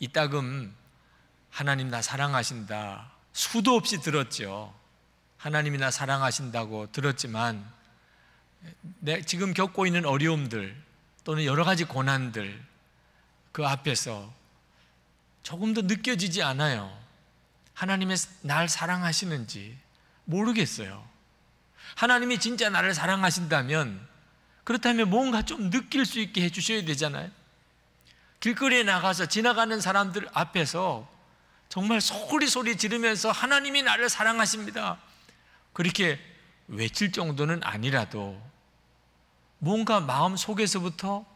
이따금 하나님 나 사랑하신다 수도 없이 들었죠. 하나님이 나 사랑하신다고 들었지만 내 지금 겪고 있는 어려움들 또는 여러 가지 고난들 그 앞에서 조금더 느껴지지 않아요. 하나님의 날 사랑하시는지 모르겠어요. 하나님이 진짜 나를 사랑하신다면 그렇다면 뭔가 좀 느낄 수 있게 해주셔야 되잖아요. 길거리에 나가서 지나가는 사람들 앞에서 정말 소리 소리 지르면서 하나님이 나를 사랑하십니다. 그렇게 외칠 정도는 아니라도 뭔가 마음 속에서부터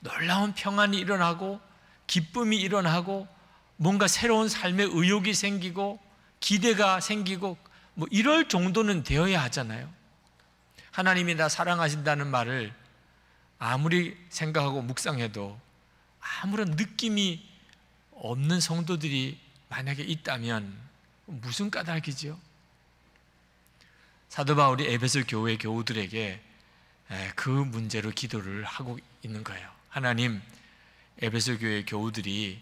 놀라운 평안이 일어나고 기쁨이 일어나고 뭔가 새로운 삶의 의욕이 생기고 기대가 생기고 뭐 이럴 정도는 되어야 하잖아요. 하나님이 나 사랑하신다는 말을 아무리 생각하고 묵상해도 아무런 느낌이 없는 성도들이 만약에 있다면 무슨 까닭이죠 사도 바울이 에베소 교회 교우들에게 그 문제로 기도를 하고 있는 거예요. 하나님, 에베소 교회 교우들이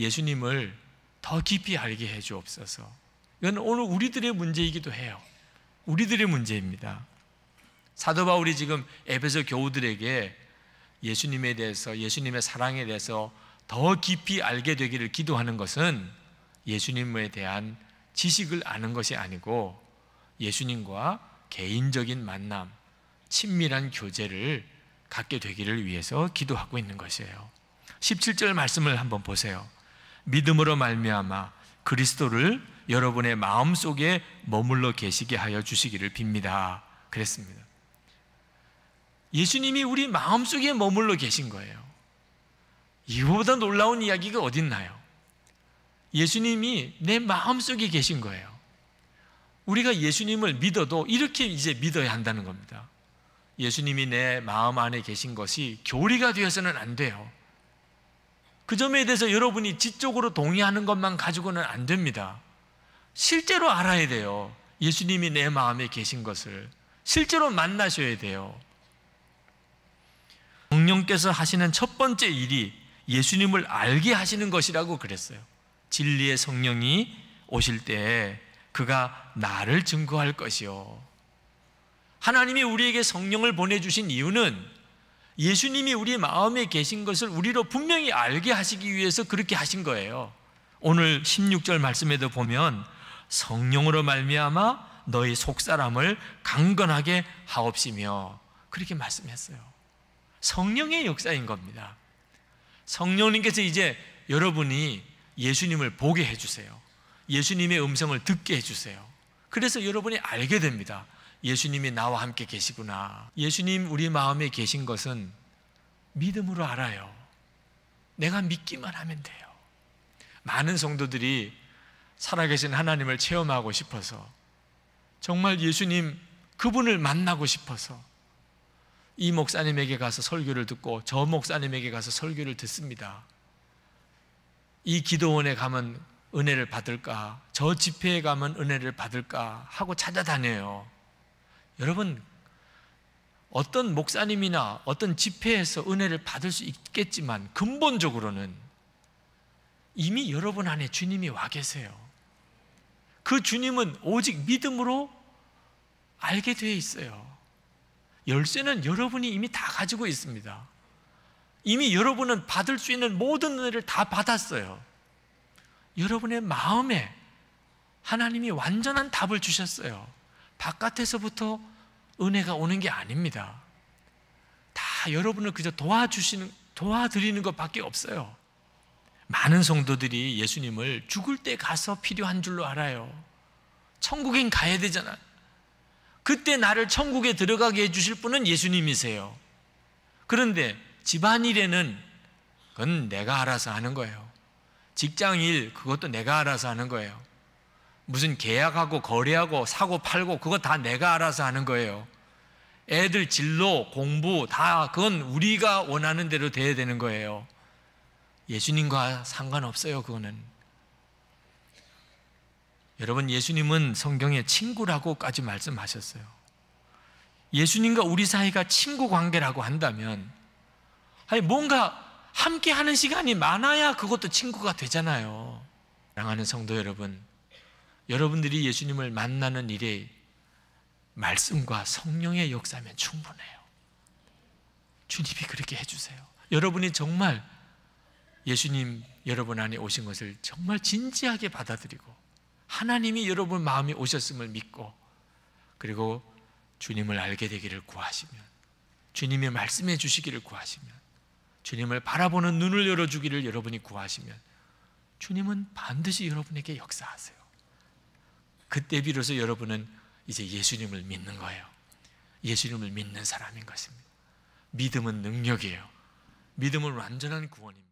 예수님을 더 깊이 알게 해 주옵소서. 이건 오늘 우리들의 문제이기도 해요. 우리들의 문제입니다. 사도 바울이 지금 에베소 교우들에게 예수님에 대해서 예수님의 사랑에 대해서 더 깊이 알게 되기를 기도하는 것은 예수님에 대한 지식을 아는 것이 아니고 예수님과 개인적인 만남, 친밀한 교제를 갖게 되기를 위해서 기도하고 있는 것이에요. 17절 말씀을 한번 보세요. 믿음으로 말미암아 그리스도를 여러분의 마음속에 머물러 계시게 하여 주시기를 빕니다. 그랬습니다. 예수님이 우리 마음속에 머물러 계신 거예요. 이거보다 놀라운 이야기가 어딨나요? 예수님이 내 마음속에 계신 거예요. 우리가 예수님을 믿어도 이렇게 이제 믿어야 한다는 겁니다. 예수님이 내 마음 안에 계신 것이 교리가 되어서는 안 돼요. 그 점에 대해서 여러분이 지적으로 동의하는 것만 가지고는 안 됩니다. 실제로 알아야 돼요. 예수님이 내 마음에 계신 것을. 실제로 만나셔야 돼요. 성령께서 하시는 첫 번째 일이 예수님을 알게 하시는 것이라고 그랬어요. 진리의 성령이 오실 때 그가 나를 증거할 것이요. 하나님이 우리에게 성령을 보내주신 이유는 예수님이 우리 마음에 계신 것을 우리로 분명히 알게 하시기 위해서 그렇게 하신 거예요. 오늘 16절 말씀에도 보면 성령으로 말미암아 너희 속사람을 강건하게 하옵시며 그렇게 말씀했어요. 성령의 역사인 겁니다. 성령님께서 이제 여러분이 예수님을 보게 해주세요. 예수님의 음성을 듣게 해주세요. 그래서 여러분이 알게 됩니다. 예수님이 나와 함께 계시구나. 예수님 우리 마음에 계신 것은 믿음으로 알아요. 내가 믿기만 하면 돼요. 많은 성도들이 살아계신 하나님을 체험하고 싶어서 정말 예수님 그분을 만나고 싶어서 이 목사님에게 가서 설교를 듣고 저 목사님에게 가서 설교를 듣습니다. 이 기도원에 가면 은혜를 받을까? 저 집회에 가면 은혜를 받을까? 하고 찾아다녀요. 여러분, 어떤 목사님이나 어떤 집회에서 은혜를 받을 수 있겠지만 근본적으로는 이미 여러분 안에 주님이 와 계세요. 그 주님은 오직 믿음으로 알게 돼 있어요. 열쇠는 여러분이 이미 다 가지고 있습니다. 이미 여러분은 받을 수 있는 모든 은혜를 다 받았어요. 여러분의 마음에 하나님이 완전한 답을 주셨어요. 바깥에서부터 은혜가 오는 게 아닙니다. 다 여러분을 그저 도와주시는, 도와드리는 것밖에 없어요. 많은 성도들이 예수님을 죽을 때 가서 필요한 줄로 알아요. 천국엔 가야 되잖아. 그때 나를 천국에 들어가게 해주실 분은 예수님이세요. 그런데 집안일에는 그건 내가 알아서 하는 거예요. 직장일 그것도 내가 알아서 하는 거예요. 무슨 계약하고 거래하고 사고 팔고 그거 다 내가 알아서 하는 거예요. 애들 진로, 공부 다 그건 우리가 원하는 대로 돼야 되는 거예요. 예수님과 상관없어요, 그거는. 여러분 예수님은 성경에 친구라고까지 말씀하셨어요. 예수님과 우리 사이가 친구 관계라고 한다면 아니 뭔가 함께 하는 시간이 많아야 그것도 친구가 되잖아요. 사랑하는 성도 여러분, 여러분들이 예수님을 만나는 일에 말씀과 성령의 역사면 충분해요. 주님이 그렇게 해주세요. 여러분이 정말 예수님 여러분 안에 오신 것을 정말 진지하게 받아들이고 하나님이 여러분 마음에 오셨음을 믿고 그리고 주님을 알게 되기를 구하시면 주님의 말씀해 주시기를 구하시면 주님을 바라보는 눈을 열어주기를 여러분이 구하시면 주님은 반드시 여러분에게 역사하세요. 그때 비로소 여러분은 이제 예수님을 믿는 거예요. 예수님을 믿는 사람인 것입니다. 믿음은 능력이에요. 믿음은 완전한 구원입니다.